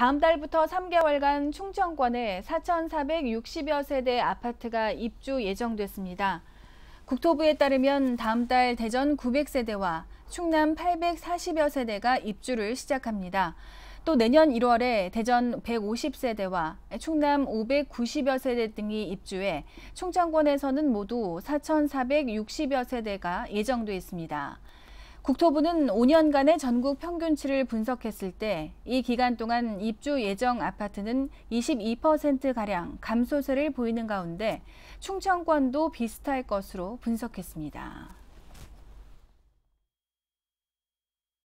다음 달부터 3개월간 충청권에 4,460여 세대 아파트가 입주 예정됐습니다. 국토부에 따르면 다음 달 대전 900세대와 충남 840여 세대가 입주를 시작합니다. 또 내년 1월에 대전 150세대와 충남 590여 세대 등이 입주해 충청권에서는 모두 4,460여 세대가 예정돼 있습니다. 국토부는 5년간의 전국 평균치를 분석했을 때 이 기간 동안 입주 예정 아파트는 22%가량 감소세를 보이는 가운데 충청권도 비슷할 것으로 분석했습니다.